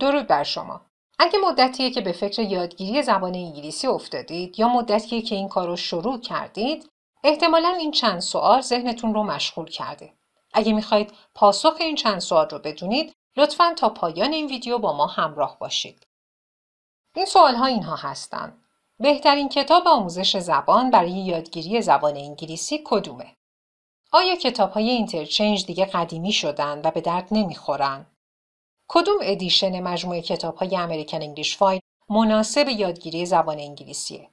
درود بر شما. اگه مدتیه که به فکر یادگیری زبان انگلیسی افتادید یا مدتیه که این کار رو شروع کردید، احتمالا این چند سوال ذهنتون رو مشغول کرده. اگه میخواید پاسخ این چند سوال رو بدونید، لطفا تا پایان این ویدیو با ما همراه باشید. این سوال ها اینها هستند. بهترین کتاب آموزش زبان برای یادگیری زبان انگلیسی کدومه؟ آیا کتاب های اینترچنج دیگه قدیمی شدن و به درد نمیخورن؟ کدوم ادیشن مجموعه کتاب‌های امریکن انگلیش فایل مناسب یادگیری زبان انگلیسیه؟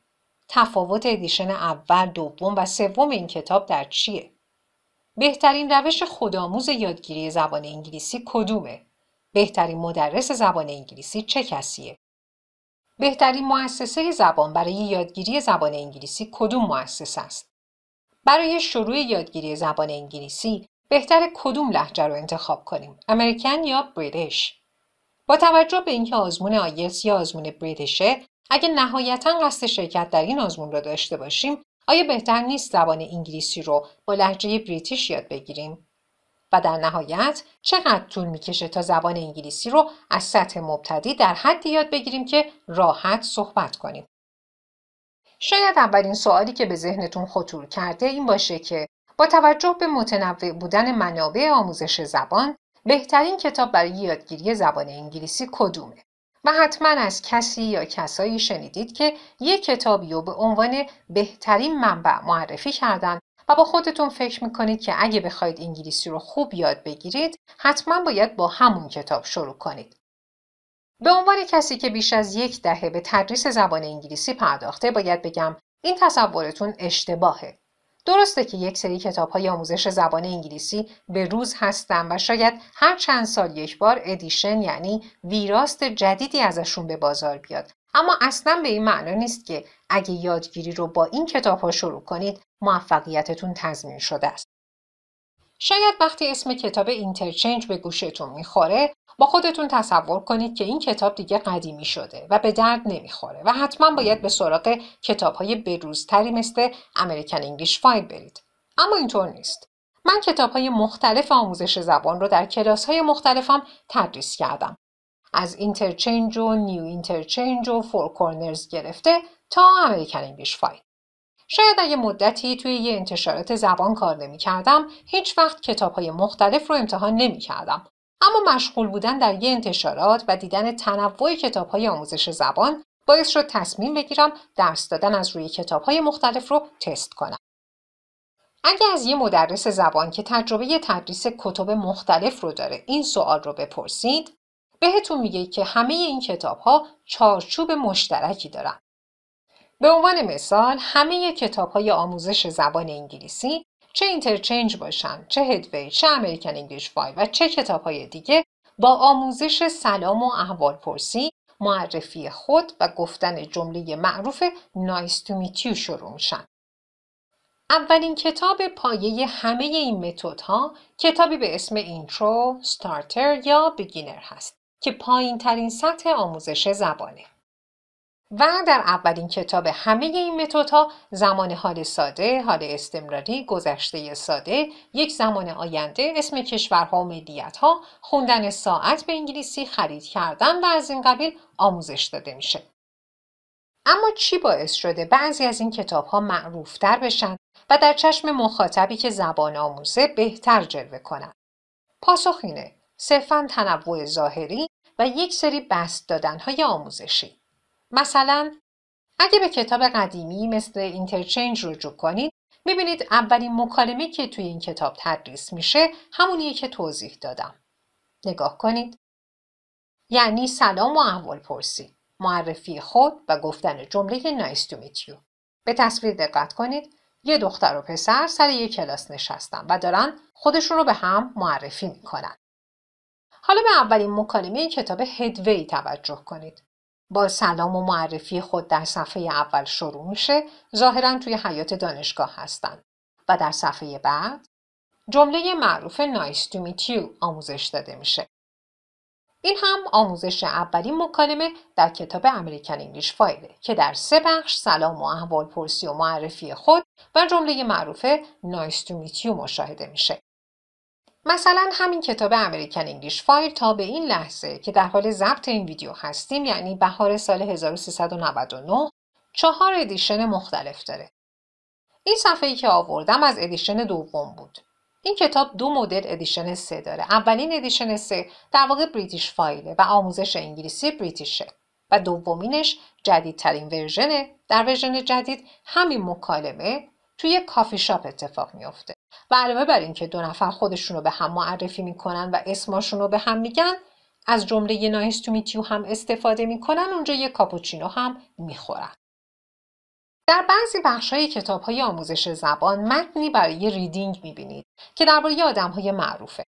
تفاوت ادیشن اول، دوم و سوم این کتاب در چیه؟ بهترین روش خودآموز یادگیری زبان انگلیسی کدومه؟ بهترین مدرس زبان انگلیسی چه کسیه؟ بهترین مؤسسه زبان برای یادگیری زبان انگلیسی کدوم مؤسسه است؟ برای شروع یادگیری زبان انگلیسی بهتر کدوم لحجه رو انتخاب کنیم امریکن یا بریتیش با توجه به اینکه آزمون آیلتس یا آزمون بریتیشه اگه نهایتا قصد شرکت در این آزمون رو داشته باشیم آیا بهتر نیست زبان انگلیسی رو با لحجه بریتیش یاد بگیریم و در نهایت چقدر طول میکشه تا زبان انگلیسی رو از سطح مبتدی در حدی یاد بگیریم که راحت صحبت کنیم شاید اولین سوالی که به ذهنتون خطور کرده این باشه که با توجه به متنوع بودن منابع آموزش زبان بهترین کتاب برای یادگیری زبان انگلیسی کدومه و حتما از کسی یا کسایی شنیدید که یک کتابی رو به عنوان بهترین منبع معرفی کردن و با خودتون فکر میکنید که اگه بخواید انگلیسی رو خوب یاد بگیرید حتما باید با همون کتاب شروع کنید. به عنوان کسی که بیش از یک دهه به تدریس زبان انگلیسی پرداخته باید بگم این تصورتون اشتباهه. درسته که یک سری کتاب های آموزش زبان انگلیسی به روز هستن و شاید هر چند سال یک بار ادیشن یعنی ویراست جدیدی ازشون به بازار بیاد اما اصلا به این معنا نیست که اگه یادگیری رو با این کتاب ها شروع کنید موفقیتتون تضمین شده است. شاید وقتی اسم کتاب اینترچنج به گوشتون میخوره با خودتون تصور کنید که این کتاب دیگه قدیمی شده و به درد نمیخوره و حتما باید به سراغ کتابهای بروزتری مثل امریکن انگلیش فایل برید اما اینطور نیست من کتاب های مختلف آموزش زبان رو در کلاس های مختلفم تدریس کردم. از اینترچنج و نیو اینترچنج و فور کورنرز گرفته تا امریکن انگلیش فایل. شاید اگه مدتی توی یه انتشارات زبان کار نمی کردم، هیچ وقت کتاب های مختلف رو امتحان نمی کردم. اما مشغول بودن در یه انتشارات و دیدن تنوع های آموزش زبان باعث شد تصمیم بگیرم درس دادن از روی های مختلف رو تست کنم. اگر از یه مدرس زبان که تجربه تدریس کتب مختلف رو داره این سوال رو بپرسید بهتون میگه که همه این کتاب ها چارچوب مشترکی دارن. به عنوان مثال همه کتاب های آموزش زبان انگلیسی چه اینترچنج باشن چه هدوی چه امریکن انگلیش فای و چه کتاب های دیگه با آموزش سلام و پرسی، معرفی خود و گفتن جمله معروف نایس تو میتیو شروع میشن اولین کتاب پایه همه این متدها کتابی به اسم اینترو، ستارتر یا بگینر هست که پایین ترین سطح آموزش زبانه. و در اولین کتاب همه این متدها زمان حال ساده، حال استمراری، گذشته ساده، یک زمان آینده، اسم کشورها و ملیتها، خوندن ساعت به انگلیسی، خرید کردن و از این قبیل آموزش داده میشه. اما چی باعث شده بعضی از این کتاب ها معروف تر بشن و در چشم مخاطبی که زبان آموزه بهتر جلوه کنند؟ پاسخ اینه صرفا تنوع ظاهری و یک سری بست دادن های آموزشی. مثلا اگه به کتاب قدیمی مثل اینترچنج رجوع کنید میبینید اولین مکالمه که توی این کتاب تدریس میشه همونیه که توضیح دادم. نگاه کنید. یعنی سلام و احوال پرسی. معرفی خود و گفتن جمله نایس تو به تصویر دقت کنید. یه دختر و پسر سر یک کلاس نشستن و دارن خودشون رو به هم معرفی میکنن. حالا به اولین مکالمه کتاب هدوی توجه کنید. با سلام و معرفی خود در صفحه اول شروع میشه ظاهرا توی حیات دانشگاه هستند و در صفحه بعد جمله معروف نایس تو میت یو آموزش داده میشه این هم آموزش اولین مکالمه در کتاب امریکن انگلیش فایله که در سه بخش سلام و احوال پرسی و معرفی خود و جمله معروف نایس تو میت یو مشاهده میشه مثلا همین کتاب امریکن انگلیش فایل تا به این لحظه که در حال ضبط این ویدیو هستیم یعنی بهار سال 1399 چهار ادیشن مختلف داره. این صفحه ای که آوردم از ادیشن دوم بود. این کتاب دو مدل ادیشن سه داره. اولین ادیشن سه در واقع بریتیش فایله و آموزش انگلیسی بریتیشه و دومینش جدیدترین ورژنه. در ورژن جدید همین مکالمه توی کافی شاپ اتفاق میافته و علاوه بر اینکه دو نفر خودشون رو به هم معرفی میکنن و اسماشون رو به هم میگن از جمله نایستومیتیو هم استفاده میکنن اونجا یه کاپوچینو هم میخورن در بعضی بخش های کتاب های آموزش زبان متنی برای ریدینگ میبینید که درباره آدم های معروفه.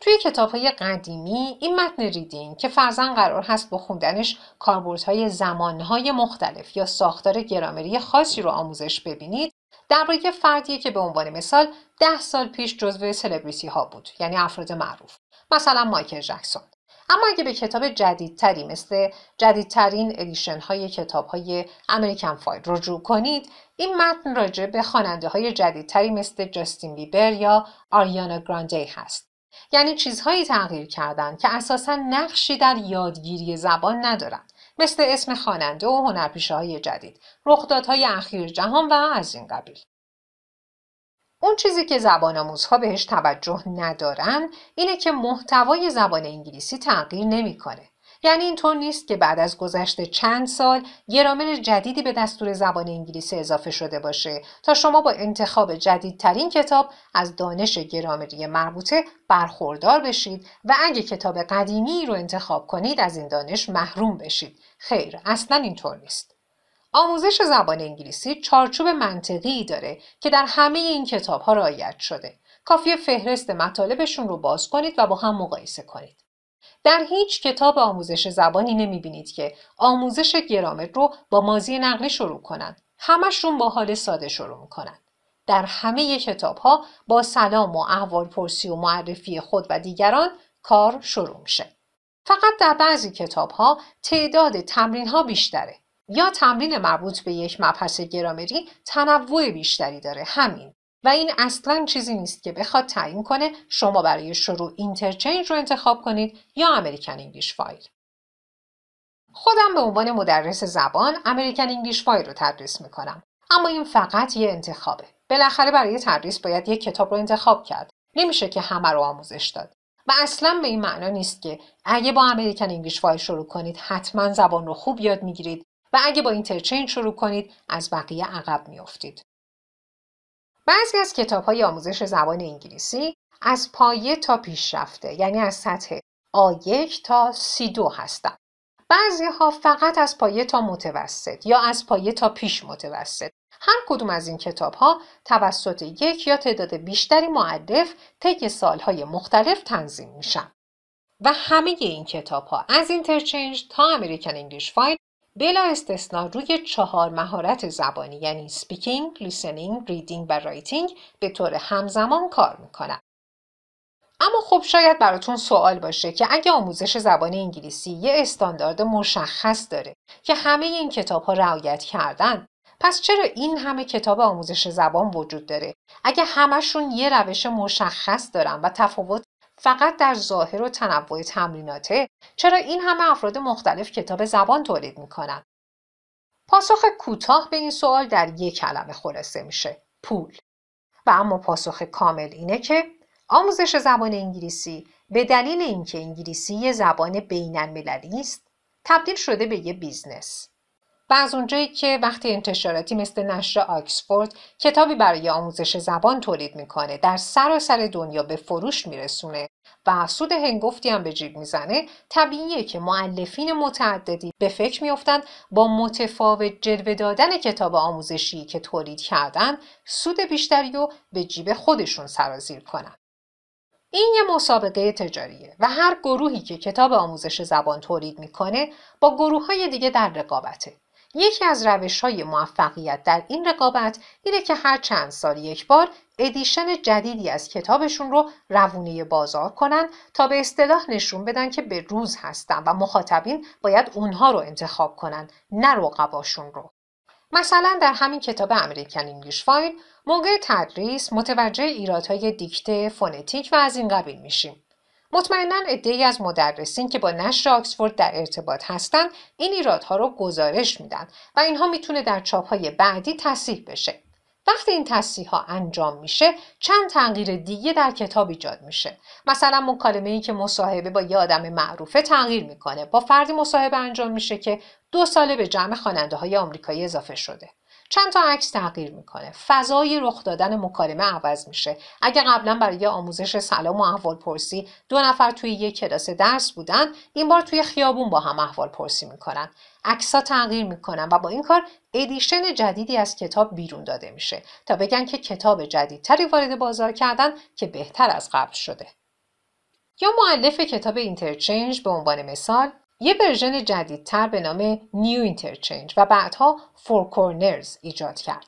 توی کتاب های قدیمی این متن ریدینگ که فرزن قرار هست با خوندنش کاربردهای زمانهای مختلف یا ساختار گرامری خاصی رو آموزش ببینید درباره فردی که به عنوان مثال ده سال پیش جزو سلبریتی ها بود یعنی افراد معروف مثلا مایکل جکسون اما اگه به کتاب جدیدتری مثل جدیدترین ادیشن های کتاب های امریکن فایل رجوع کنید این متن راجع به خواننده های جدیدتری مثل جاستین بیبر یا آریانا گراندی هست یعنی چیزهایی تغییر کردن که اساسا نقشی در یادگیری زبان ندارند مثل اسم خواننده و هنرپیشه های جدید رخدادهای اخیر جهان و از این قبیل اون چیزی که زبان آموزها بهش توجه ندارن اینه که محتوای زبان انگلیسی تغییر نمیکنه یعنی اینطور نیست که بعد از گذشت چند سال گرامر جدیدی به دستور زبان انگلیسی اضافه شده باشه تا شما با انتخاب جدیدترین کتاب از دانش گرامری مربوطه برخوردار بشید و اگه کتاب قدیمی رو انتخاب کنید از این دانش محروم بشید خیر اصلا اینطور نیست آموزش زبان انگلیسی چارچوب منطقی داره که در همه این کتاب ها رعایت شده. کافی فهرست مطالبشون رو باز کنید و با هم مقایسه کنید. در هیچ کتاب آموزش زبانی نمی بینید که آموزش گرامر رو با مازی نقلی شروع کنند. همشون با حال ساده شروع کنند. در همه کتاب ها با سلام و احوال پرسی و معرفی خود و دیگران کار شروع میشه. فقط در بعضی کتاب ها تعداد تمرین ها بیشتره یا تمرین مربوط به یک مبحث گرامری تنوع بیشتری داره همین و این اصلا چیزی نیست که بخواد تعیین کنه شما برای شروع اینترچنج رو انتخاب کنید یا امریکن انگلیش فایل. خودم به عنوان مدرس زبان امریکن انگلیش فایل رو تدریس میکنم اما این فقط یه انتخابه بالاخره برای تدریس باید یک کتاب رو انتخاب کرد نمیشه که همه رو آموزش داد و اصلا به این معنا نیست که اگه با امریکن انگلیش فایل شروع کنید حتما زبان رو خوب یاد میگیرید و اگه با اینترچنج شروع کنید از بقیه عقب میافتید بعضی از کتاب های آموزش زبان انگلیسی از پایه تا پیشرفته یعنی از سطح A1 تا C2 هستند. بعضی ها فقط از پایه تا متوسط یا از پایه تا پیش متوسط هر کدوم از این کتاب ها توسط یک یا تعداد بیشتری معلف طی سالهای مختلف تنظیم میشن و همه این کتاب ها از اینترچنج تا امریکن انگلیش فایل بلا استثنا روی چهار مهارت زبانی یعنی سپیکینگ، لیسنینگ، ریدینگ و رایتینگ به طور همزمان کار میکنن. اما خب شاید براتون سوال باشه که اگه آموزش زبان انگلیسی یه استاندارد مشخص داره که همه این کتاب ها رعایت کردن پس چرا این همه کتاب آموزش زبان وجود داره؟ اگه همشون یه روش مشخص دارن و تفاوت فقط در ظاهر و تنوع تمریناته چرا این همه افراد مختلف کتاب زبان تولید میکنن پاسخ کوتاه به این سوال در یک کلمه خلاصه میشه پول و اما پاسخ کامل اینه که آموزش زبان انگلیسی به دلیل اینکه انگلیسی یه زبان بینالمللی است تبدیل شده به یه بیزنس و از اونجایی که وقتی انتشاراتی مثل نشر آکسفورد کتابی برای آموزش زبان تولید میکنه در سراسر دنیا به فروش میرسونه و سود هنگفتی هم به جیب میزنه طبیعیه که معلفین متعددی به فکر میافتند با متفاوت جلوه دادن کتاب آموزشی که تولید کردن سود بیشتری رو به جیب خودشون سرازیر کنند این یه مسابقه تجاریه و هر گروهی که کتاب آموزش زبان تولید میکنه با گروه های دیگه در رقابته یکی از روش های موفقیت در این رقابت اینه که هر چند سال یک بار ادیشن جدیدی از کتابشون رو روونه بازار کنن تا به اصطلاح نشون بدن که به روز هستن و مخاطبین باید اونها رو انتخاب کنن نه رقباشون رو. مثلا در همین کتاب امریکن انگلیش فایل موقع تدریس متوجه ایرادهای دیکته فونتیک و از این قبیل میشیم مطمئنا ای از مدرسین که با نشر آکسفورد در ارتباط هستند این ایرادها رو گزارش میدن و اینها میتونه در چاپهای بعدی تصیح بشه وقتی این تصحیح ها انجام میشه چند تغییر دیگه در کتاب ایجاد میشه مثلا مکالمه ای که مصاحبه با یه آدم معروفه تغییر میکنه با فردی مصاحبه انجام میشه که دو ساله به جمع خواننده های آمریکایی اضافه شده چند تا عکس تغییر میکنه فضای رخ دادن مکالمه عوض میشه اگر قبلا برای آموزش سلام و احوال پرسی دو نفر توی یک کلاس درس بودن این بار توی خیابون با هم احوال پرسی میکنن عکس تغییر میکنن و با این کار ادیشن جدیدی از کتاب بیرون داده میشه تا بگن که کتاب جدیدتری وارد بازار کردن که بهتر از قبل شده یا معلف کتاب اینترچنج به عنوان مثال یه ورژن جدیدتر به نام نیو اینترچنج و بعدها فور کورنرز ایجاد کرد.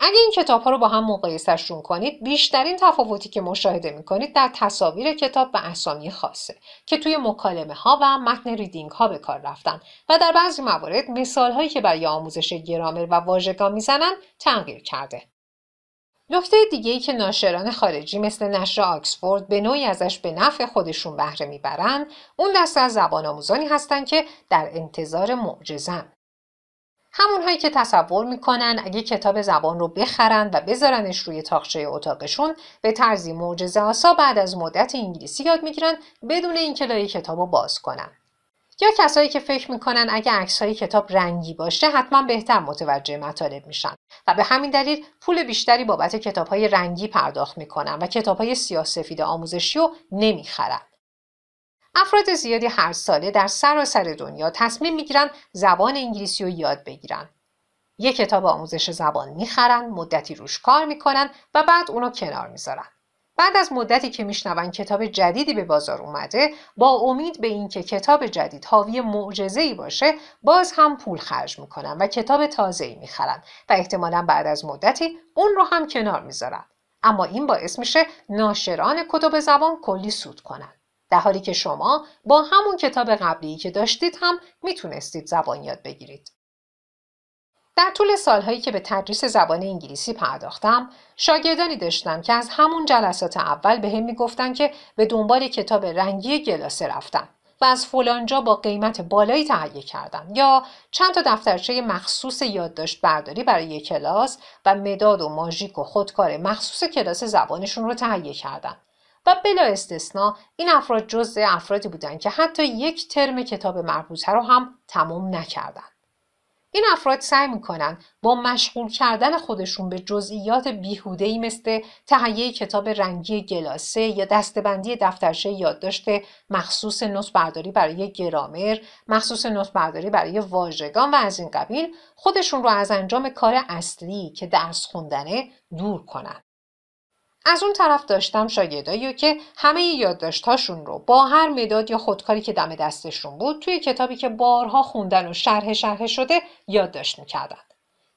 اگه این کتاب ها رو با هم مقایسهشون کنید بیشترین تفاوتی که مشاهده می کنید در تصاویر کتاب و اسامی خاصه که توی مکالمه ها و متن ریدینگ ها به کار رفتن و در بعضی موارد مثال هایی که برای آموزش گرامر و واژگان میزنن تغییر کرده نکته دیگه ای که ناشران خارجی مثل نشر آکسفورد به نوعی ازش به نفع خودشون بهره میبرند اون دسته از زبان آموزانی هستند که در انتظار معجزن. همونهایی که تصور میکنن اگه کتاب زبان رو بخرن و بذارنش روی تاخچه اتاقشون به طرزی معجزه آسا بعد از مدت انگلیسی یاد میگیرن بدون اینکه لای کتاب رو باز کنن. یا کسایی که فکر میکنن اگه عکسهای کتاب رنگی باشه حتما بهتر متوجه مطالب میشن و به همین دلیل پول بیشتری بابت کتابهای رنگی پرداخت میکنن و کتابهای سیاسفید آموزشی رو نمیخرن افراد زیادی هر ساله در سراسر دنیا تصمیم میگیرن زبان انگلیسی رو یاد بگیرن یه کتاب آموزش زبان میخرن مدتی روش کار میکنن و بعد اونو کنار میذارن بعد از مدتی که میشنون کتاب جدیدی به بازار اومده با امید به اینکه کتاب جدید حاوی معجزه ای باشه باز هم پول خرج میکنن و کتاب تازه ای میخرن و احتمالا بعد از مدتی اون رو هم کنار میذارن اما این باعث میشه ناشران کتب زبان کلی سود کنن در حالی که شما با همون کتاب قبلی که داشتید هم میتونستید زبان یاد بگیرید در طول سالهایی که به تدریس زبان انگلیسی پرداختم شاگردانی داشتم که از همون جلسات اول به هم میگفتن که به دنبال کتاب رنگی گلاسه رفتن و از فلانجا با قیمت بالایی تهیه کردن یا چند تا دفترچه مخصوص یادداشت برداری برای یک کلاس و مداد و ماژیک و خودکار مخصوص کلاس زبانشون رو تهیه کردن و بلا استثنا این افراد جزء افرادی بودند که حتی یک ترم کتاب مربوطه رو هم تمام نکردند. این افراد سعی میکنن با مشغول کردن خودشون به جزئیات بیهودهی مثل تهیه کتاب رنگی گلاسه یا دستبندی دفترچه یادداشت مخصوص نوت برای گرامر، مخصوص نوت برای واژگان و از این قبیل خودشون رو از انجام کار اصلی که درس خوندنه دور کنن. از اون طرف داشتم شاگردایی که همه یادداشتهاشون رو با هر مداد یا خودکاری که دم دستشون بود توی کتابی که بارها خوندن و شرح شرح شده یادداشت میکردن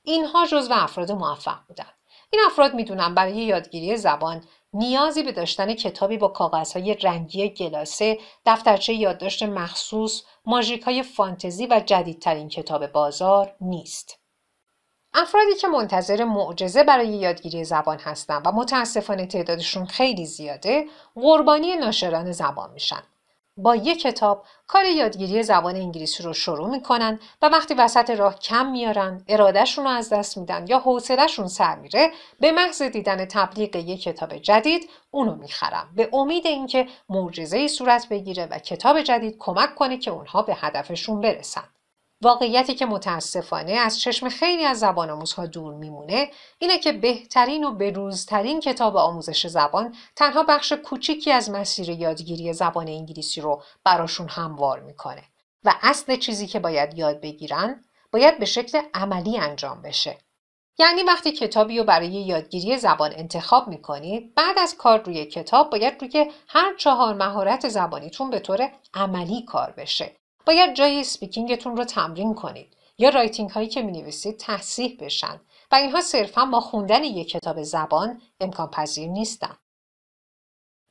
اینها جزو افراد موفق بودن این افراد میدونن برای یادگیری زبان نیازی به داشتن کتابی با کاغذهای رنگی گلاسه دفترچه یادداشت مخصوص ماژیکهای فانتزی و جدیدترین کتاب بازار نیست افرادی که منتظر معجزه برای یادگیری زبان هستند و متاسفانه تعدادشون خیلی زیاده قربانی ناشران زبان میشن. با یک کتاب کار یادگیری زبان انگلیسی رو شروع میکنن و وقتی وسط راه کم میارن ارادهشون رو از دست میدن یا حوصلهشون سر میره به محض دیدن تبلیغ یک کتاب جدید اونو میخرم به امید اینکه معجزه ای صورت بگیره و کتاب جدید کمک کنه که اونها به هدفشون برسن واقعیتی که متاسفانه از چشم خیلی از زبان آموزها دور میمونه اینه که بهترین و بروزترین کتاب آموزش زبان تنها بخش کوچیکی از مسیر یادگیری زبان انگلیسی رو براشون هموار میکنه و اصل چیزی که باید یاد بگیرن باید به شکل عملی انجام بشه یعنی وقتی کتابی رو برای یادگیری زبان انتخاب میکنید بعد از کار روی کتاب باید روی هر چهار مهارت زبانیتون به طور عملی کار بشه باید جای اسپیکینگتون رو تمرین کنید یا رایتینگ هایی که می نویسید تحصیح بشن و اینها صرفا با خوندن یک کتاب زبان امکان پذیر نیستن.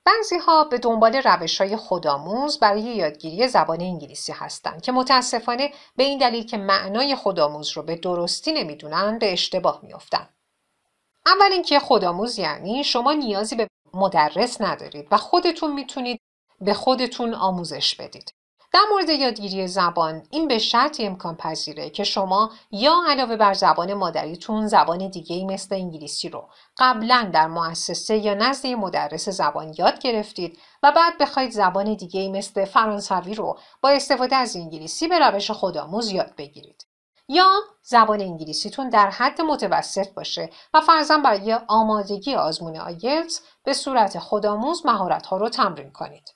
بعضی ها به دنبال روش های خودآموز برای یادگیری زبان انگلیسی هستند که متاسفانه به این دلیل که معنای خودآموز رو به درستی نمیدونن به اشتباه میافتند. اول اینکه خودآموز یعنی شما نیازی به مدرس ندارید و خودتون میتونید به خودتون آموزش بدید. در مورد یادگیری زبان این به شرط امکان پذیره که شما یا علاوه بر زبان مادریتون زبان دیگه ای مثل انگلیسی رو قبلا در مؤسسه یا نزد مدرس زبان یاد گرفتید و بعد بخواید زبان دیگه ای مثل فرانسوی رو با استفاده از انگلیسی به روش خودآموز یاد بگیرید. یا زبان انگلیسیتون در حد متوسط باشه و فرزن برای آمادگی آزمون آیلتس به صورت خودآموز ها رو تمرین کنید.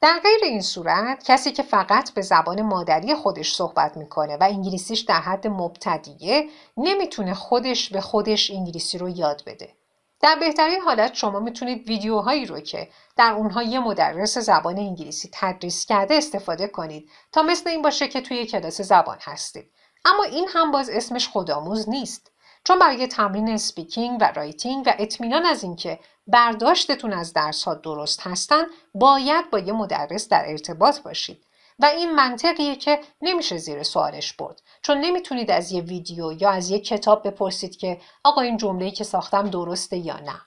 در غیر این صورت کسی که فقط به زبان مادری خودش صحبت میکنه و انگلیسیش در حد مبتدیه نمیتونه خودش به خودش انگلیسی رو یاد بده. در بهترین حالت شما میتونید ویدیوهایی رو که در اونها یه مدرس زبان انگلیسی تدریس کرده استفاده کنید تا مثل این باشه که توی کلاس زبان هستید. اما این هم باز اسمش خودآموز نیست. چون برای تمرین اسپیکینگ و رایتینگ و اطمینان از اینکه برداشتتون از درس درست هستن باید با یه مدرس در ارتباط باشید و این منطقیه که نمیشه زیر سوالش برد چون نمیتونید از یه ویدیو یا از یه کتاب بپرسید که آقا این جمله‌ای که ساختم درسته یا نه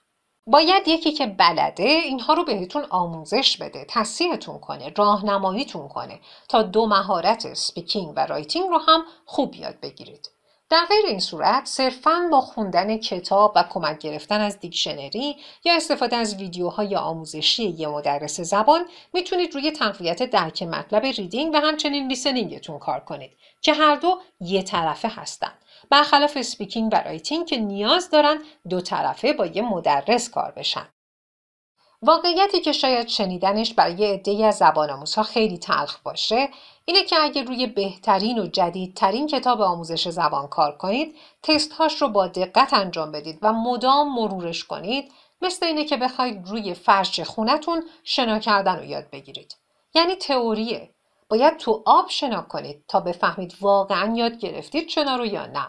باید یکی که بلده اینها رو بهتون آموزش بده تصحیحتون کنه راهنماییتون کنه تا دو مهارت سپیکینگ و رایتینگ رو هم خوب یاد بگیرید در غیر این صورت صرفا با خوندن کتاب و کمک گرفتن از دیکشنری یا استفاده از ویدیوهای آموزشی یه مدرس زبان میتونید روی تقویت درک مطلب ریدینگ و همچنین لیسنینگتون کار کنید که هر دو یه طرفه هستند. برخلاف اسپیکینگ و رایتینگ که نیاز دارن دو طرفه با یه مدرس کار بشن واقعیتی که شاید شنیدنش برای عدهای از زبان آموزها خیلی تلخ باشه اینه که اگر روی بهترین و جدیدترین کتاب آموزش زبان کار کنید تست هاش رو با دقت انجام بدید و مدام مرورش کنید مثل اینه که بخواید روی فرش خونتون شنا کردن رو یاد بگیرید یعنی تئوریه باید تو آب شنا کنید تا بفهمید واقعا یاد گرفتید شنا رو یا نه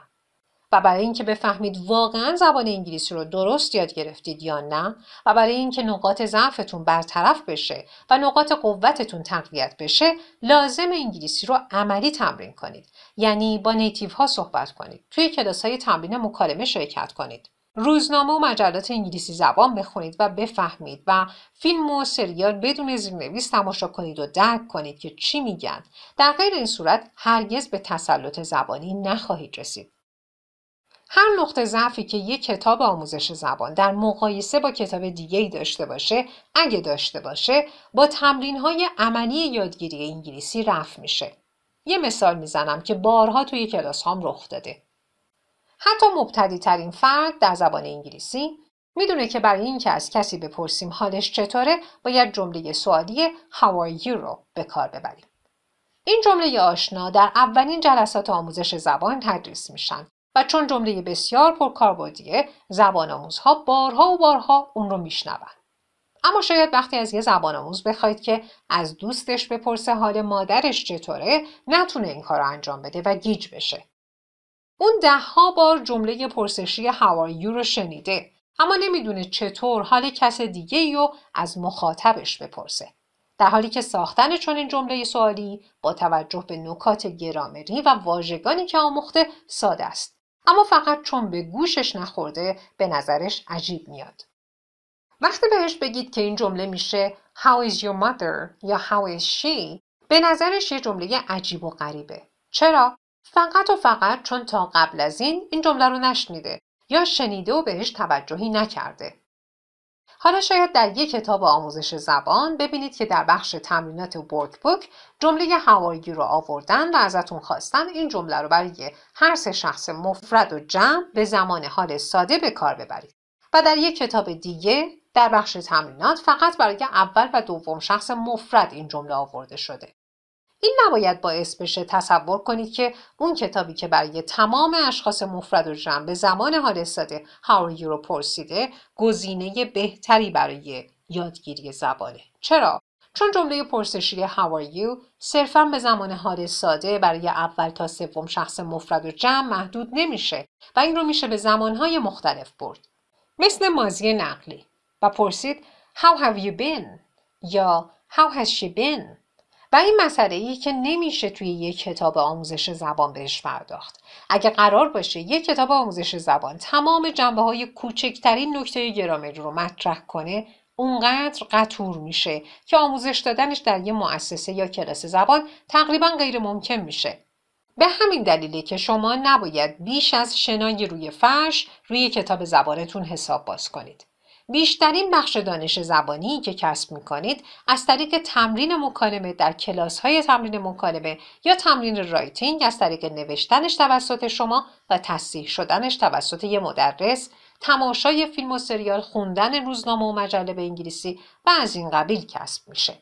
و برای اینکه بفهمید واقعا زبان انگلیسی رو درست یاد گرفتید یا نه و برای اینکه نقاط ضعفتون برطرف بشه و نقاط قوتتون تقویت بشه لازم انگلیسی رو عملی تمرین کنید یعنی با نیتیو ها صحبت کنید توی کلاس های تمرین مکالمه شرکت کنید روزنامه و مجلات انگلیسی زبان بخونید و بفهمید و فیلم و سریال بدون زیرنویس تماشا کنید و درک کنید که چی میگن در غیر این صورت هرگز به تسلط زبانی نخواهید رسید هر نقطه ضعفی که یک کتاب آموزش زبان در مقایسه با کتاب دیگه ای داشته باشه اگه داشته باشه با تمرین های عملی یادگیری انگلیسی رفع میشه یه مثال میزنم که بارها توی کلاس هام رخ داده حتی مبتدی ترین فرد در زبان انگلیسی میدونه که برای اینکه از کسی بپرسیم حالش چطوره باید جمله سوالی How are you رو به کار ببریم. این جمله آشنا در اولین جلسات آموزش زبان تدریس میشن و چون جمله بسیار پرکاربردیه زبان آموزها بارها و بارها اون رو میشنوند اما شاید وقتی از یه زبان آموز بخواید که از دوستش بپرسه حال مادرش چطوره نتونه این کار رو انجام بده و گیج بشه اون دهها بار جمله پرسشی هوایو رو شنیده اما نمیدونه چطور حال کس دیگه ای رو از مخاطبش بپرسه در حالی که ساختن چنین جمله سوالی با توجه به نکات گرامری و واژگانی که آموخته ساده است اما فقط چون به گوشش نخورده به نظرش عجیب میاد. وقتی بهش بگید که این جمله میشه How is your mother یا How is she به نظرش یه جمله عجیب و غریبه. چرا؟ فقط و فقط چون تا قبل از این این جمله رو نشنیده یا شنیده و بهش توجهی نکرده. حالا شاید در یک کتاب آموزش زبان ببینید که در بخش تمرینات ورک بوک جمله هوایی رو آوردن و ازتون خواستن این جمله رو برای هر سه شخص مفرد و جمع به زمان حال ساده به کار ببرید و در یک کتاب دیگه در بخش تمرینات فقط برای اول و دوم شخص مفرد این جمله آورده شده این نباید باعث بشه تصور کنید که اون کتابی که برای تمام اشخاص مفرد و جمع به زمان استاده هاوریو رو پرسیده گزینه بهتری برای یادگیری زبانه چرا چون جمله پرسشی How are you صرفا به زمان حال ساده برای اول تا سوم شخص مفرد و جمع محدود نمیشه و این رو میشه به زمانهای مختلف برد. مثل مازی نقلی و پرسید How have you been؟ یا How has she been؟ و این مسئله ای که نمیشه توی یک کتاب آموزش زبان بهش پرداخت اگه قرار باشه یک کتاب آموزش زبان تمام جنبه های کوچکترین نکته گرامری رو مطرح کنه اونقدر قطور میشه که آموزش دادنش در یه مؤسسه یا کلاس زبان تقریبا غیر ممکن میشه به همین دلیله که شما نباید بیش از شنای روی فرش روی کتاب زبانتون حساب باز کنید بیشترین بخش دانش زبانی که کسب می کنید از طریق تمرین مکالمه در کلاس های تمرین مکالمه یا تمرین رایتینگ از طریق نوشتنش توسط شما و تصحیح شدنش توسط یک مدرس تماشای فیلم و سریال خوندن روزنامه و مجله به انگلیسی و از این قبیل کسب میشه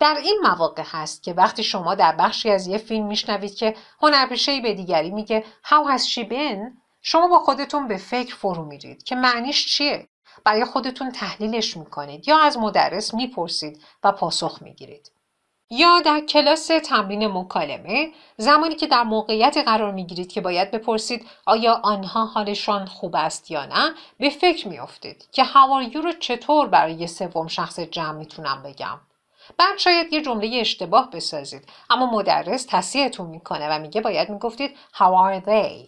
در این مواقع هست که وقتی شما در بخشی از یه فیلم میشنوید که هنرپیشه به دیگری میگه هاو has شی been؟ شما با خودتون به فکر فرو میرید که معنیش چیه برای خودتون تحلیلش میکنید یا از مدرس میپرسید و پاسخ میگیرید. یا در کلاس تمرین مکالمه زمانی که در موقعیت قرار میگیرید که باید بپرسید آیا آنها حالشان خوب است یا نه به فکر میافتید که هاواریو رو چطور برای سوم شخص جمع میتونم بگم بعد شاید یه جمله اشتباه بسازید اما مدرس تصیحتون میکنه و میگه باید میگفتید how are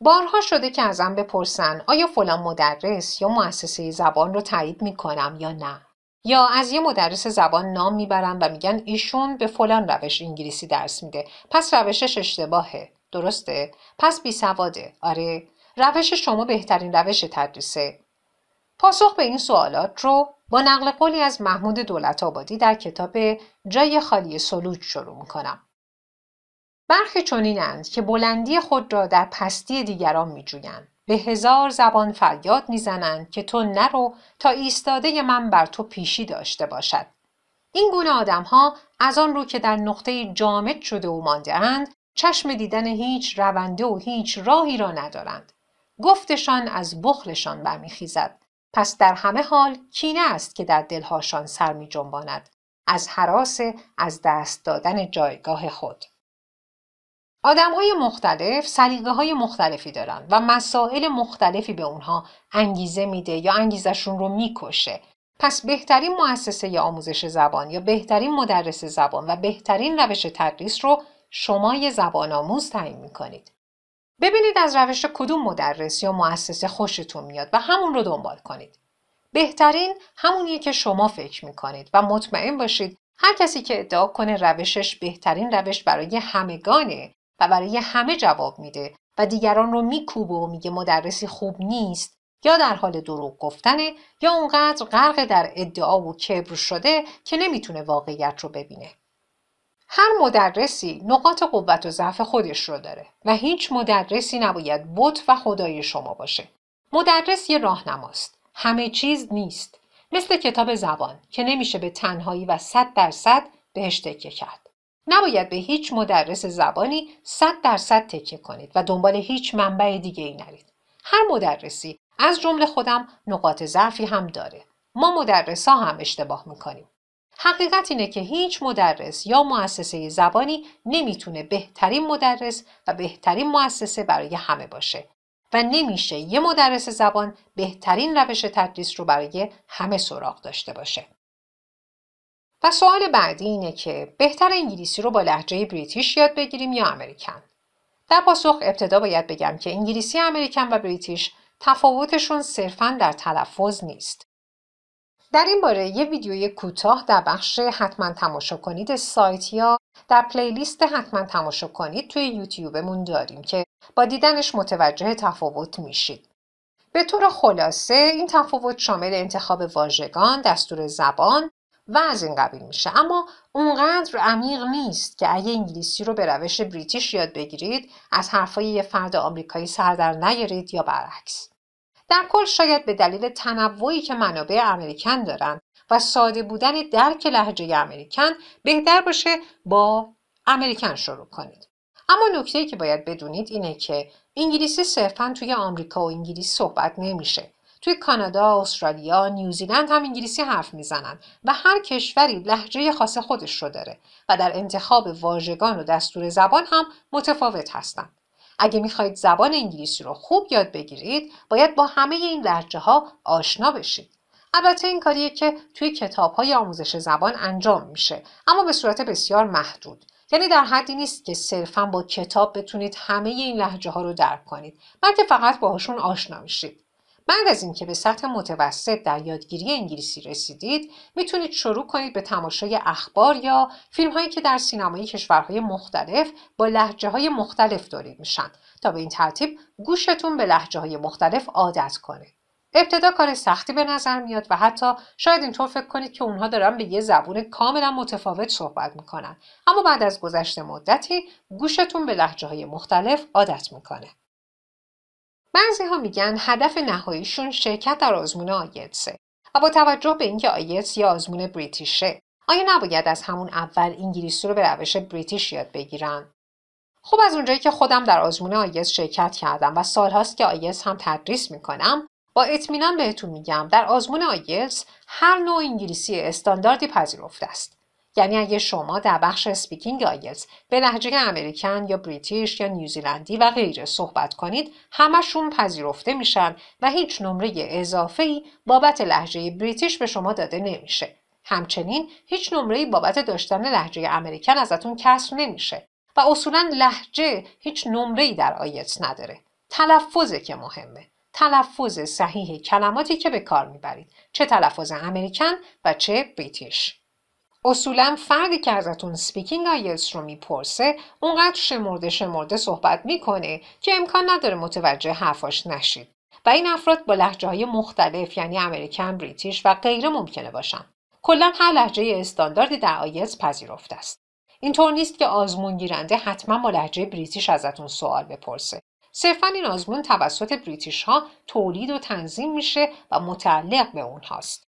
بارها شده که ازم بپرسن آیا فلان مدرس یا مؤسسه زبان رو تایید میکنم یا نه یا از یه مدرس زبان نام میبرن و میگن ایشون به فلان روش انگلیسی درس میده پس روشش اشتباهه درسته پس بیسواده آره روش شما بهترین روش تدریسه پاسخ به این سوالات رو با نقل قولی از محمود دولت آبادی در کتاب جای خالی سلوج شروع میکنم برخی چنینند که بلندی خود را در پستی دیگران میجویند به هزار زبان فریاد میزنند که تو نرو تا ایستاده من بر تو پیشی داشته باشد این گونه آدمها از آن رو که در نقطه جامد شده و مانده اند چشم دیدن هیچ رونده و هیچ راهی را ندارند گفتشان از بخلشان برمیخیزد پس در همه حال کینه است که در دلهاشان سر می جنباند. از حراس از دست دادن جایگاه خود آدم های مختلف سلیقه های مختلفی دارن و مسائل مختلفی به اونها انگیزه میده یا انگیزشون رو میکشه. پس بهترین مؤسسه آموزش زبان یا بهترین مدرس زبان و بهترین روش تدریس رو شمای زبان آموز تعیین میکنید. ببینید از روش کدوم مدرس یا مؤسسه خوشتون میاد و همون رو دنبال کنید. بهترین همونیه که شما فکر میکنید و مطمئن باشید هر کسی که ادعا کنه روشش بهترین روش برای همگانه و برای همه جواب میده و دیگران رو میکوبه و میگه مدرسی خوب نیست یا در حال دروغ گفتنه یا اونقدر غرق در ادعا و کبر شده که نمیتونه واقعیت رو ببینه. هر مدرسی نقاط قوت و ضعف خودش رو داره و هیچ مدرسی نباید بت و خدای شما باشه. مدرس یه راهنماست. همه چیز نیست. مثل کتاب زبان که نمیشه به تنهایی و صد درصد بهش تکیه کرد. نباید به هیچ مدرس زبانی صد درصد تکیه کنید و دنبال هیچ منبع دیگه ای نرید. هر مدرسی از جمله خودم نقاط ضعفی هم داره. ما مدرس هم اشتباه میکنیم. حقیقت اینه که هیچ مدرس یا مؤسسه زبانی نمیتونه بهترین مدرس و بهترین مؤسسه برای همه باشه و نمیشه یه مدرس زبان بهترین روش تدریس رو برای همه سراغ داشته باشه. سوال بعدی اینه که بهتر انگلیسی رو با لحجه بریتیش یاد بگیریم یا امریکن؟ در پاسخ ابتدا باید بگم که انگلیسی امریکن و بریتیش تفاوتشون صرفا در تلفظ نیست. در این باره یه ویدیوی کوتاه در بخش حتما تماشا کنید سایت یا در پلیلیست حتما تماشا کنید توی یوتیوبمون داریم که با دیدنش متوجه تفاوت میشید. به طور خلاصه این تفاوت شامل انتخاب واژگان، دستور زبان، و از این قبیل میشه اما اونقدر عمیق نیست که اگه انگلیسی رو به روش بریتیش یاد بگیرید از حرفای یه فرد آمریکایی سر در نیارید یا برعکس در کل شاید به دلیل تنوعی که منابع امریکن دارن و ساده بودن درک لحجه امریکن بهتر باشه با امریکن شروع کنید اما نکته که باید بدونید اینه که انگلیسی صرفا توی آمریکا و انگلیس صحبت نمیشه توی کانادا، استرالیا، نیوزیلند هم انگلیسی حرف میزنند و هر کشوری لحجه خاص خودش رو داره و در انتخاب واژگان و دستور زبان هم متفاوت هستند. اگه میخواهید زبان انگلیسی رو خوب یاد بگیرید، باید با همه این لحجه ها آشنا بشید. البته این کاریه که توی کتاب های آموزش زبان انجام میشه اما به صورت بسیار محدود یعنی در حدی نیست که صرفا با کتاب بتونید همه این لحجه ها رو درک کنید بلکه فقط باهاشون آشنا میشید بعد از اینکه به سطح متوسط در یادگیری انگلیسی رسیدید میتونید شروع کنید به تماشای اخبار یا فیلم هایی که در سینمای کشورهای مختلف با لحجه های مختلف دارید میشن تا به این ترتیب گوشتون به لحجه های مختلف عادت کنه ابتدا کار سختی به نظر میاد و حتی شاید اینطور فکر کنید که اونها دارن به یه زبون کاملا متفاوت صحبت میکنن اما بعد از گذشت مدتی گوشتون به لحجه های مختلف عادت میکنه بعضی ها میگن هدف نهاییشون شرکت در آزمون آیلسه و با توجه به اینکه آیتس یا آزمون بریتیشه آیا نباید از همون اول انگلیسی رو به روش بریتیش یاد بگیرن خب از اونجایی که خودم در آزمون آیلس شرکت کردم و سالهاست که آیلس هم تدریس میکنم با اطمینان بهتون میگم در آزمون آیلتس هر نوع انگلیسی استانداردی پذیرفته است یعنی اگه شما در بخش سپیکینگ آیلتس به لحجه امریکن یا بریتیش یا نیوزیلندی و غیره صحبت کنید همشون پذیرفته میشن و هیچ نمره اضافه ای بابت لحجه بریتیش به شما داده نمیشه همچنین هیچ نمره بابت داشتن لحجه امریکن ازتون کسر نمیشه و اصولا لحجه هیچ نمره ای در آیلتس نداره تلفظه که مهمه تلفظ صحیح کلماتی که به کار میبرید چه تلفظ امریکن و چه بریتیش اصولا فردی که ازتون سپیکینگ آیلتس رو میپرسه اونقدر شمرده شمرده صحبت میکنه که امکان نداره متوجه حرفاش نشید و این افراد با لحجه های مختلف یعنی امریکن، بریتیش و غیره ممکنه باشن. کلا هر لحجه استانداردی در آیلتس پذیرفته است. اینطور نیست که آزمون گیرنده حتما با لحجه بریتیش ازتون سوال بپرسه. صرفا این آزمون توسط بریتیش ها تولید و تنظیم میشه و متعلق به اونهاست.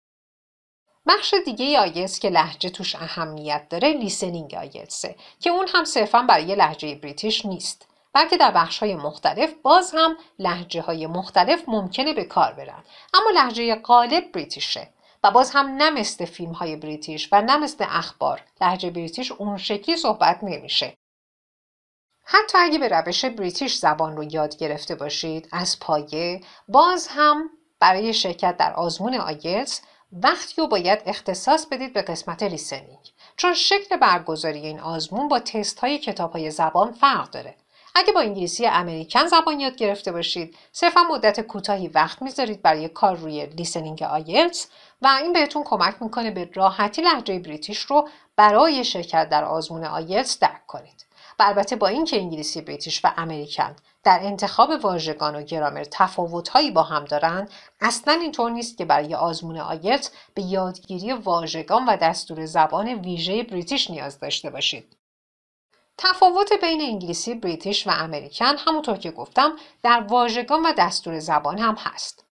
بخش دیگه آیلتس که لحجه توش اهمیت داره لیسنینگ آیلتسه که اون هم صرفا برای لحجه بریتیش نیست بلکه در بخش های مختلف باز هم لحجه های مختلف ممکنه به کار برن اما لحجه غالب بریتیشه و باز هم نه مثل فیلم های بریتیش و نه مثل اخبار لحجه بریتیش اون شکلی صحبت نمیشه حتی اگه به روش بریتیش زبان رو یاد گرفته باشید از پایه باز هم برای شرکت در آزمون آیلتس وقتی رو باید اختصاص بدید به قسمت لیسنینگ چون شکل برگزاری این آزمون با تست های کتاب های زبان فرق داره اگه با انگلیسی امریکن زبان یاد گرفته باشید صرفا مدت کوتاهی وقت میذارید برای کار روی لیسنینگ آیلتس و این بهتون کمک میکنه به راحتی لحجه بریتیش رو برای شرکت در آزمون آیلتس درک کنید و البته با اینکه انگلیسی بریتیش و امریکن در انتخاب واژگان و گرامر تفاوتهایی با هم دارند اصلا اینطور نیست که برای آزمون آیلت به یادگیری واژگان و دستور زبان ویژه بریتیش نیاز داشته باشید تفاوت بین انگلیسی بریتیش و امریکن همونطور که گفتم در واژگان و دستور زبان هم هست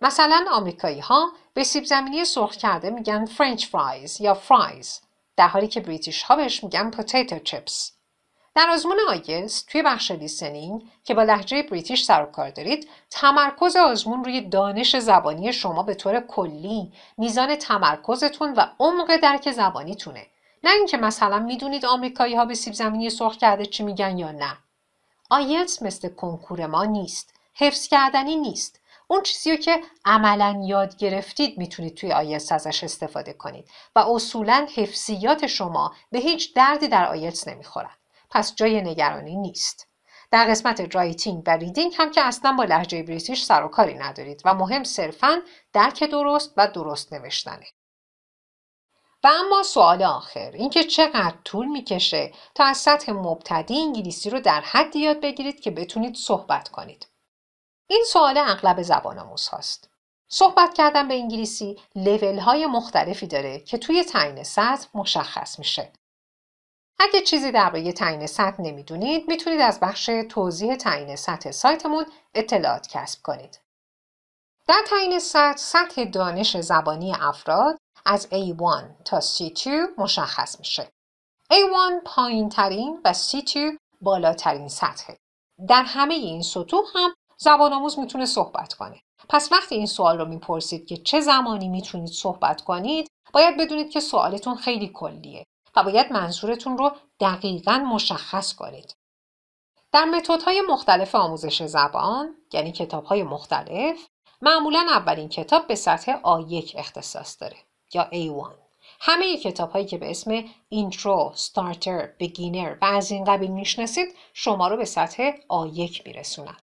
مثلا آمریکایی ها به سیب زمینی سرخ کرده میگن فرنچ فرایز یا فرایز در حالی که بریتیش ها بهش میگن پوتیتو چپس در آزمون آیلتس توی بخش لیسنینگ که با لحجه بریتیش سر کار دارید تمرکز آزمون روی دانش زبانی شما به طور کلی میزان تمرکزتون و عمق درک زبانیتونه نه اینکه مثلا میدونید آمریکایی ها به سیب زمینی سرخ کرده چی میگن یا نه آیلتس مثل کنکور ما نیست حفظ کردنی نیست اون چیزی رو که عملا یاد گرفتید میتونید توی آیلتس ازش استفاده کنید و اصولا حفظیات شما به هیچ دردی در آیلتس نمیخوره. پس جای نگرانی نیست در قسمت رایتینگ و ریدینگ هم که اصلا با لحجه بریتیش سر و کاری ندارید و مهم صرفا درک درست و درست نوشتنه و اما سوال آخر اینکه چقدر طول میکشه تا از سطح مبتدی انگلیسی رو در حدی یاد بگیرید که بتونید صحبت کنید این سوال اغلب زبان آموز هاست صحبت کردن به انگلیسی لیول های مختلفی داره که توی تعیین سطح مشخص میشه اگه چیزی درباره تعیین سطح نمیدونید میتونید از بخش توضیح تعیین سطح سایتمون اطلاعات کسب کنید. در تعیین سطح سطح دانش زبانی افراد از A1 تا C2 مشخص میشه. A1 پایین ترین و C2 بالاترین سطحه. در همه این سطوح هم زبان آموز میتونه صحبت کنه. پس وقتی این سوال رو میپرسید که چه زمانی میتونید صحبت کنید، باید بدونید که سوالتون خیلی کلیه و باید منظورتون رو دقیقا مشخص کنید. در متدهای مختلف آموزش زبان یعنی کتابهای مختلف معمولا اولین کتاب به سطح A1 اختصاص داره یا A1 همه کتاب هایی که به اسم اینترو، ستارتر، بگینر و از این قبیل میشناسید شما رو به سطح A1 میرسونن.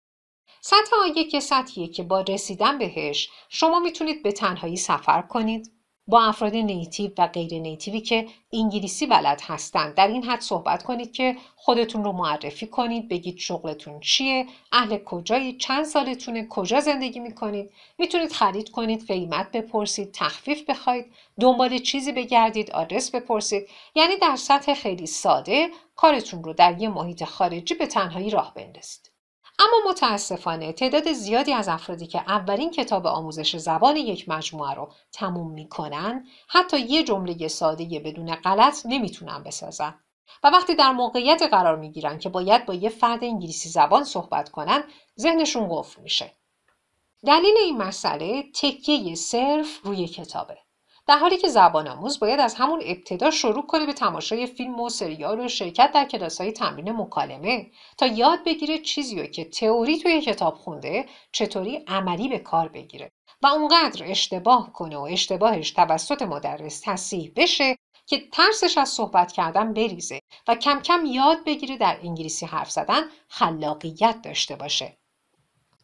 سطح A1 یه سطحیه که با رسیدن بهش شما میتونید به تنهایی سفر کنید، با افراد نیتیو و غیر نیتیوی که انگلیسی بلد هستند در این حد صحبت کنید که خودتون رو معرفی کنید بگید شغلتون چیه اهل کجایی چند سالتونه کجا زندگی میکنید میتونید خرید کنید قیمت بپرسید تخفیف بخواید دنبال چیزی بگردید آدرس بپرسید یعنی در سطح خیلی ساده کارتون رو در یه محیط خارجی به تنهایی راه بندازید اما متاسفانه تعداد زیادی از افرادی که اولین کتاب آموزش زبان یک مجموعه رو تموم میکنن حتی یه جمله ساده بدون غلط نمیتونن بسازن و وقتی در موقعیت قرار میگیرن که باید با یه فرد انگلیسی زبان صحبت کنن ذهنشون قفل میشه دلیل این مسئله تکیه صرف روی کتابه در حالی که زبان آموز باید از همون ابتدا شروع کنه به تماشای فیلم و سریال و شرکت در های تمرین مکالمه تا یاد بگیره چیزی رو که تئوری توی کتاب خونده چطوری عملی به کار بگیره و اونقدر اشتباه کنه و اشتباهش توسط مدرس تصیح بشه که ترسش از صحبت کردن بریزه و کم کم یاد بگیره در انگلیسی حرف زدن خلاقیت داشته باشه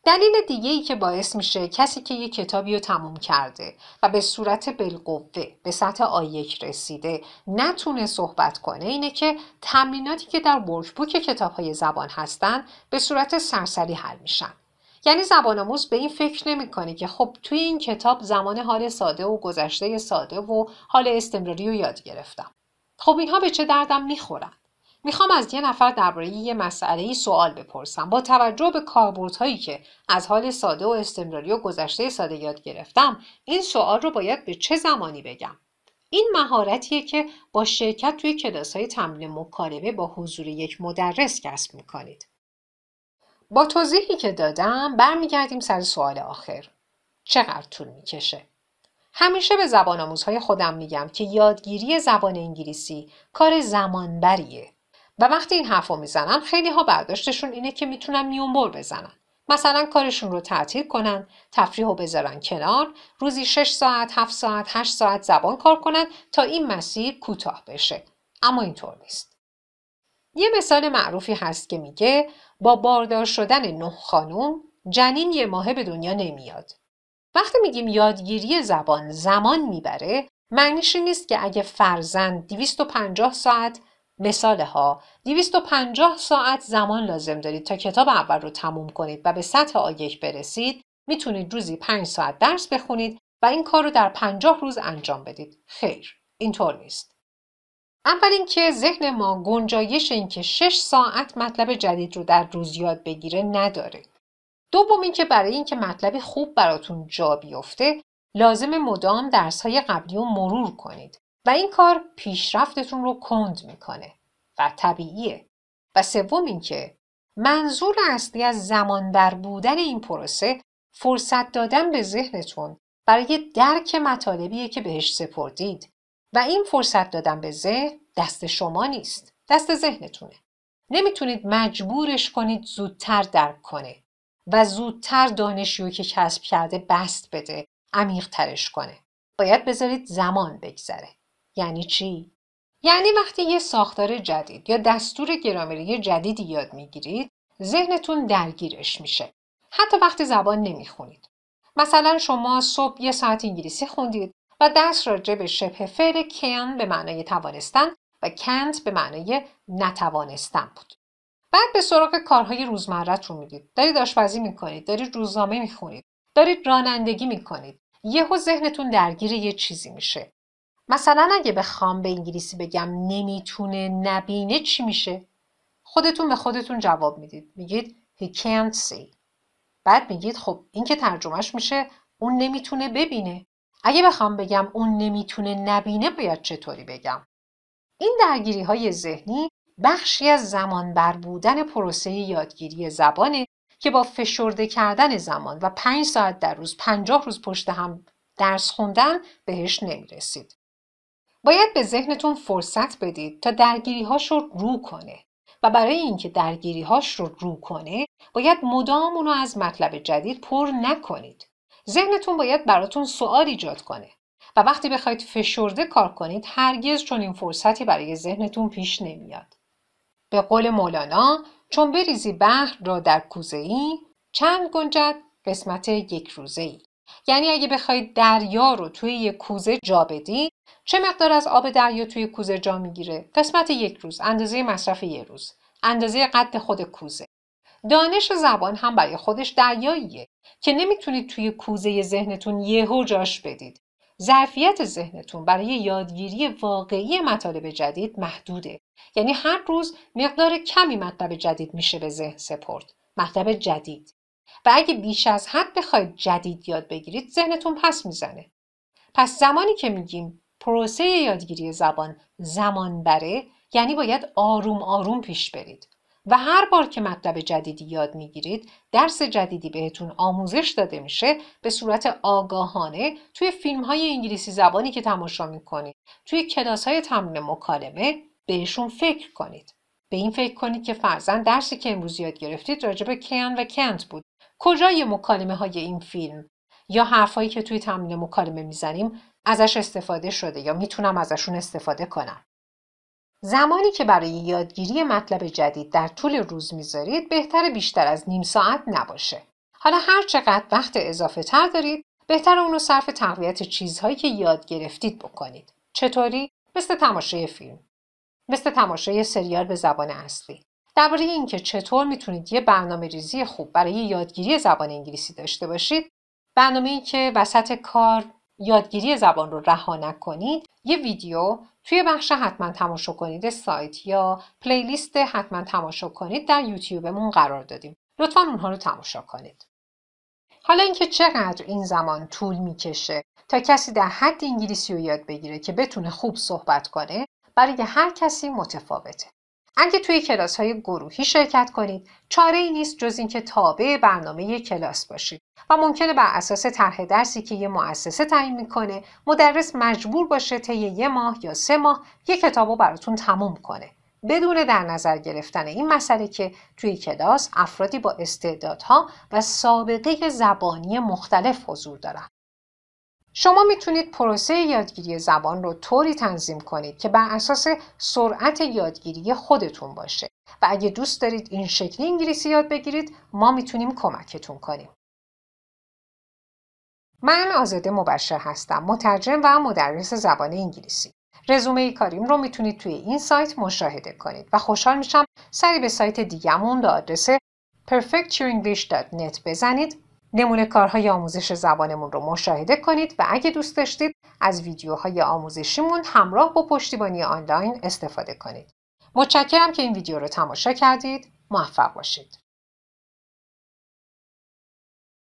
دلیل دیگه ای که باعث میشه کسی که یه کتابی رو تموم کرده و به صورت بالقوه به سطح آیک رسیده نتونه صحبت کنه اینه که تمریناتی که در ورکبوک کتاب های زبان هستن به صورت سرسری حل میشن. یعنی زبان آموز به این فکر نمیکنه که خب توی این کتاب زمان حال ساده و گذشته ساده و حال استمراری رو یاد گرفتم. خب اینها به چه دردم میخورن؟ میخوام از یه نفر درباره یه مسئله سوال بپرسم با توجه به کاربردهایی که از حال ساده و استمراری و گذشته ساده یاد گرفتم این سوال رو باید به چه زمانی بگم این مهارتیه که با شرکت توی کلاس های تمرین مکالمه با حضور یک مدرس کسب میکنید با توضیحی که دادم برمیگردیم سر سوال آخر چقدر طول میکشه همیشه به زبان آموزهای خودم میگم که یادگیری زبان انگلیسی کار زمانبریه و وقتی این حرف رو میزنن خیلی ها برداشتشون اینه که میتونن میونبر بزنن مثلا کارشون رو تعطیل کنن تفریح رو بذارن کنار روزی 6 ساعت 7 ساعت 8 ساعت زبان کار کنن تا این مسیر کوتاه بشه اما اینطور نیست یه مثال معروفی هست که میگه با باردار شدن نه خانوم جنین یه ماهه به دنیا نمیاد وقتی میگیم یادگیری زبان زمان میبره معنیش این نیست که اگه فرزند 250 ساعت مثال ها 250 ساعت زمان لازم دارید تا کتاب اول رو تموم کنید و به سطح آیک برسید میتونید روزی 5 ساعت درس بخونید و این کار رو در 50 روز انجام بدید خیر اینطور نیست اول اینکه ذهن ما گنجایش اینکه 6 ساعت مطلب جدید رو در روز یاد بگیره نداره دوم اینکه برای اینکه مطلب خوب براتون جا بیفته لازم مدام های قبلی رو مرور کنید و این کار پیشرفتتون رو کند میکنه و طبیعیه و سوم اینکه منظور اصلی از زمان بر بودن این پروسه فرصت دادن به ذهنتون برای درک مطالبیه که بهش سپردید و این فرصت دادن به ذهن دست شما نیست دست ذهنتونه نمیتونید مجبورش کنید زودتر درک کنه و زودتر دانشیو که کسب کرده بست بده عمیقترش کنه باید بذارید زمان بگذره یعنی چی؟ یعنی وقتی یه ساختار جدید یا دستور گرامری جدیدی یاد میگیرید ذهنتون درگیرش میشه حتی وقتی زبان نمیخونید مثلا شما صبح یه ساعت انگلیسی خوندید و دست راجع به شبه فعل کن به معنای توانستن و کنت به معنای نتوانستن بود بعد به سراغ کارهای رو میدید دارید آشپزی میکنید دارید روزنامه میخونید دارید رانندگی میکنید یهو ذهنتون درگیر یه چیزی میشه مثلا اگه بخوام به انگلیسی بگم نمیتونه نبینه چی میشه خودتون به خودتون جواب میدید میگید he can't see بعد میگید خب این که ترجمهش میشه اون نمیتونه ببینه اگه بخوام بگم اون نمیتونه نبینه باید چطوری بگم این درگیری های ذهنی بخشی از زمان بر بودن پروسه یادگیری زبانه که با فشرده کردن زمان و پنج ساعت در روز پنجاه روز پشت هم درس خوندن بهش نمیرسید. باید به ذهنتون فرصت بدید تا درگیریهاش رو رو کنه و برای اینکه درگیریهاش رو رو کنه باید مدام اونو از مطلب جدید پر نکنید ذهنتون باید براتون سوال ایجاد کنه و وقتی بخواید فشرده کار کنید هرگز چون این فرصتی برای ذهنتون پیش نمیاد به قول مولانا چون بریزی بحر را در کوزه ای چند گنجد قسمت یک روزه ای یعنی اگه بخواید دریا رو توی یه کوزه جا بدید چه مقدار از آب دریا توی کوزه جا میگیره قسمت یک روز اندازه مصرف یک روز اندازه قد خود کوزه دانش زبان هم برای خودش دریاییه که نمیتونید توی کوزه ذهنتون یهو جاش بدید ظرفیت ذهنتون برای یادگیری واقعی مطالب جدید محدوده یعنی هر روز مقدار کمی مطلب جدید میشه به ذهن سپرد مطلب جدید و اگه بیش از حد بخواید جدید یاد بگیرید ذهنتون پس میزنه پس زمانی که میگیم پروسه یادگیری زبان زمان بره یعنی باید آروم آروم پیش برید و هر بار که مطلب جدیدی یاد میگیرید درس جدیدی بهتون آموزش داده میشه به صورت آگاهانه توی فیلم های انگلیسی زبانی که تماشا میکنید توی کلاس های تمرین مکالمه بهشون فکر کنید به این فکر کنید که فرزن درسی که امروز یاد گرفتید راجع به و کنت بود کجای مکالمه های این فیلم یا حرفایی که توی تمرین مکالمه میزنیم ازش استفاده شده یا میتونم ازشون استفاده کنم زمانی که برای یادگیری مطلب جدید در طول روز میذارید بهتر بیشتر از نیم ساعت نباشه حالا هر چقدر وقت اضافه تر دارید بهتر اونو صرف تقویت چیزهایی که یاد گرفتید بکنید چطوری مثل تماشای فیلم مثل تماشای سریال به زبان اصلی درباره اینکه چطور میتونید یه برنامه ریزی خوب برای یادگیری زبان انگلیسی داشته باشید برنامه ای که وسط کار یادگیری زبان رو رها نکنید یه ویدیو توی بخش حتما تماشا کنید سایت یا پلیلیست حتما تماشا کنید در یوتیوبمون قرار دادیم لطفا اونها رو تماشا کنید حالا اینکه چقدر این زمان طول میکشه تا کسی در حد انگلیسی رو یاد بگیره که بتونه خوب صحبت کنه برای هر کسی متفاوته اگه توی کلاس های گروهی شرکت کنید چاره ای نیست جز اینکه تابع برنامه یک کلاس باشید و ممکنه بر اساس طرح درسی که یه مؤسسه تعیین میکنه مدرس مجبور باشه طی یه ماه یا سه ماه یه کتاب رو براتون تموم کنه بدون در نظر گرفتن این مسئله که توی کلاس افرادی با استعدادها و سابقه زبانی مختلف حضور دارند شما میتونید پروسه یادگیری زبان رو طوری تنظیم کنید که بر اساس سرعت یادگیری خودتون باشه و اگه دوست دارید این شکلی انگلیسی یاد بگیرید ما میتونیم کمکتون کنیم. من آزاده مبشر هستم مترجم و مدرس زبان انگلیسی. رزومه کاریم رو میتونید توی این سایت مشاهده کنید و خوشحال میشم سری به سایت دیگمون به آدرس perfectyourenglish.net بزنید نمونه کارهای آموزش زبانمون رو مشاهده کنید و اگه دوست داشتید از ویدیوهای آموزشیمون همراه با پشتیبانی آنلاین استفاده کنید. متشکرم که این ویدیو رو تماشا کردید. موفق باشید.